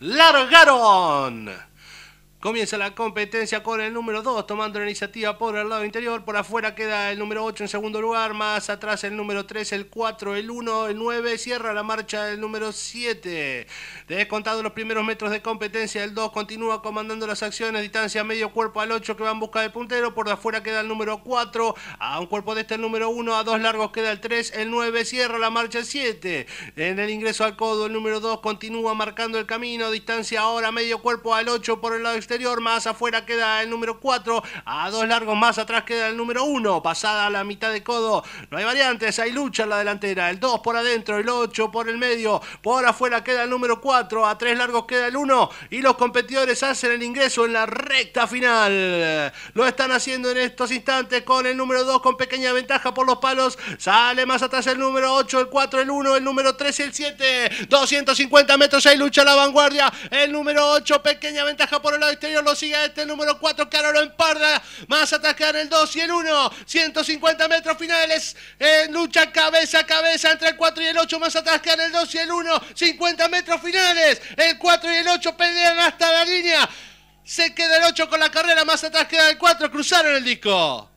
let her get on! Comienza la competencia con el número 2 tomando la iniciativa por el lado interior. Por afuera queda el número 8 en segundo lugar. Más atrás el número 3, el 4, el 1, el 9. Cierra la marcha el número 7. Descontado los primeros metros de competencia, el 2 continúa comandando las acciones. Distancia medio cuerpo al 8 que va en busca del puntero. Por afuera queda el número 4. A un cuerpo de este el número 1. A dos largos queda el 3. El 9 cierra la marcha el 7. En el ingreso al codo el número 2 continúa marcando el camino. Distancia ahora medio cuerpo al 8 por el lado exterior más afuera queda el número 4, a dos largos más atrás queda el número 1, pasada la mitad de codo, no hay variantes, hay lucha en la delantera, el 2 por adentro, el 8 por el medio, por afuera queda el número 4, a tres largos queda el 1 y los competidores hacen el ingreso en la recta final. Lo están haciendo en estos instantes con el número 2 con pequeña ventaja por los palos, sale más atrás el número 8, el 4, el 1, el número 3 y el 7, 250 metros, hay lucha a la vanguardia, el número 8, pequeña ventaja por el lado exterior lo sigue este número 4, lo Emparda. Más atacar el 2 y el 1. 150 metros finales. lucha cabeza a cabeza entre el 4 y el 8. Más quedan el 2 y el 1. 50 metros finales. El 4 y el 8 pelean hasta la línea. Se queda el 8 con la carrera. Más atrás queda el 4. Cruzaron el disco.